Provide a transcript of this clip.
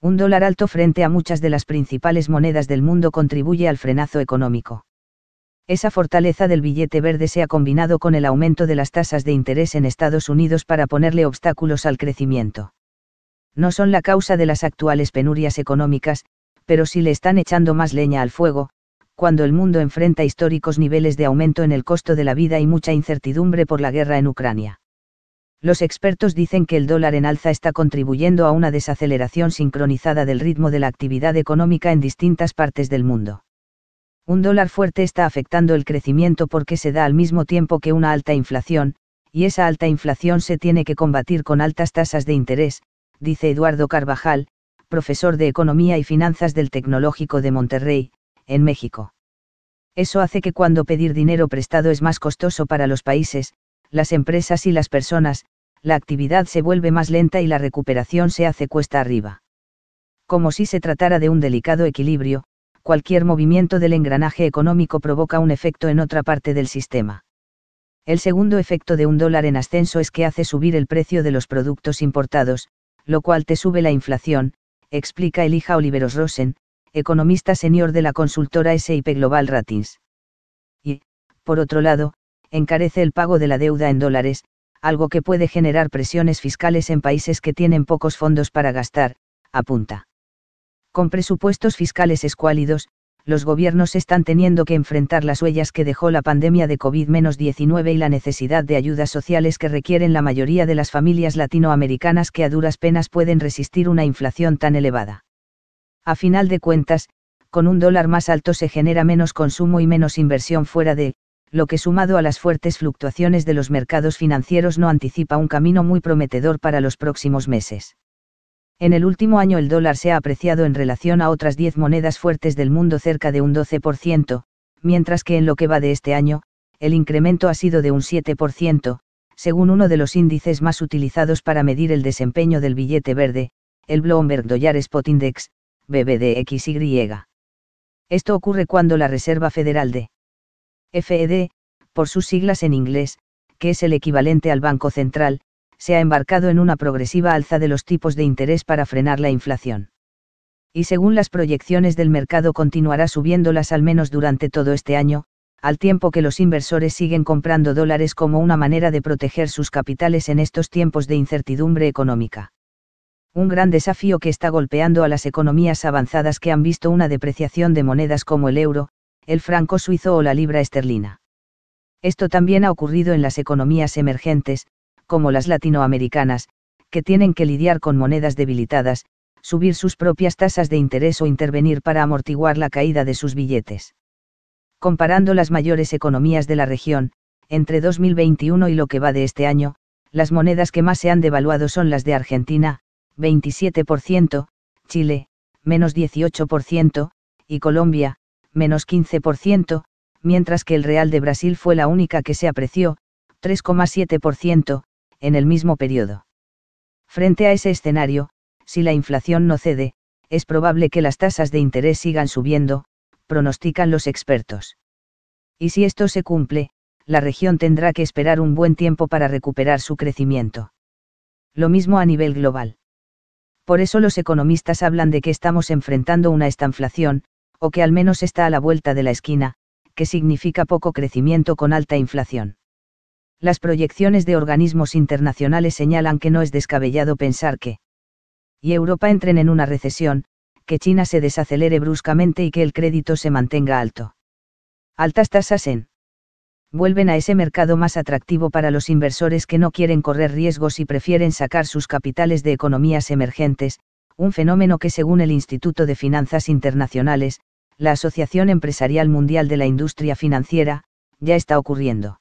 Un dólar alto frente a muchas de las principales monedas del mundo contribuye al frenazo económico. Esa fortaleza del billete verde se ha combinado con el aumento de las tasas de interés en Estados Unidos para ponerle obstáculos al crecimiento. No son la causa de las actuales penurias económicas, pero sí le están echando más leña al fuego, cuando el mundo enfrenta históricos niveles de aumento en el costo de la vida y mucha incertidumbre por la guerra en Ucrania. Los expertos dicen que el dólar en alza está contribuyendo a una desaceleración sincronizada del ritmo de la actividad económica en distintas partes del mundo. Un dólar fuerte está afectando el crecimiento porque se da al mismo tiempo que una alta inflación, y esa alta inflación se tiene que combatir con altas tasas de interés, dice Eduardo Carvajal, profesor de Economía y Finanzas del Tecnológico de Monterrey, en México. Eso hace que cuando pedir dinero prestado es más costoso para los países, las empresas y las personas, la actividad se vuelve más lenta y la recuperación se hace cuesta arriba. Como si se tratara de un delicado equilibrio, cualquier movimiento del engranaje económico provoca un efecto en otra parte del sistema. El segundo efecto de un dólar en ascenso es que hace subir el precio de los productos importados, lo cual te sube la inflación, explica Elija Oliveros Rosen, economista senior de la consultora SIP Global Ratings. Y, por otro lado, encarece el pago de la deuda en dólares, algo que puede generar presiones fiscales en países que tienen pocos fondos para gastar, apunta. Con presupuestos fiscales escuálidos, los gobiernos están teniendo que enfrentar las huellas que dejó la pandemia de COVID-19 y la necesidad de ayudas sociales que requieren la mayoría de las familias latinoamericanas que a duras penas pueden resistir una inflación tan elevada. A final de cuentas, con un dólar más alto se genera menos consumo y menos inversión fuera de lo que sumado a las fuertes fluctuaciones de los mercados financieros no anticipa un camino muy prometedor para los próximos meses. En el último año el dólar se ha apreciado en relación a otras 10 monedas fuertes del mundo cerca de un 12%, mientras que en lo que va de este año, el incremento ha sido de un 7%, según uno de los índices más utilizados para medir el desempeño del billete verde, el Bloomberg Dollar Spot Index, BBDXY. Esto ocurre cuando la Reserva Federal de FED, por sus siglas en inglés, que es el equivalente al Banco Central, se ha embarcado en una progresiva alza de los tipos de interés para frenar la inflación. Y según las proyecciones del mercado continuará subiéndolas al menos durante todo este año, al tiempo que los inversores siguen comprando dólares como una manera de proteger sus capitales en estos tiempos de incertidumbre económica. Un gran desafío que está golpeando a las economías avanzadas que han visto una depreciación de monedas como el euro, el franco suizo o la libra esterlina. Esto también ha ocurrido en las economías emergentes, como las latinoamericanas, que tienen que lidiar con monedas debilitadas, subir sus propias tasas de interés o intervenir para amortiguar la caída de sus billetes. Comparando las mayores economías de la región, entre 2021 y lo que va de este año, las monedas que más se han devaluado son las de Argentina, 27%, Chile, menos 18%, y Colombia, menos 15%, mientras que el real de Brasil fue la única que se apreció, 3,7%, en el mismo periodo. Frente a ese escenario, si la inflación no cede, es probable que las tasas de interés sigan subiendo, pronostican los expertos. Y si esto se cumple, la región tendrá que esperar un buen tiempo para recuperar su crecimiento. Lo mismo a nivel global. Por eso los economistas hablan de que estamos enfrentando una estanflación, o que al menos está a la vuelta de la esquina, que significa poco crecimiento con alta inflación. Las proyecciones de organismos internacionales señalan que no es descabellado pensar que y Europa entren en una recesión, que China se desacelere bruscamente y que el crédito se mantenga alto. Altas tasas en vuelven a ese mercado más atractivo para los inversores que no quieren correr riesgos y prefieren sacar sus capitales de economías emergentes, un fenómeno que según el Instituto de Finanzas Internacionales, la Asociación Empresarial Mundial de la Industria Financiera, ya está ocurriendo.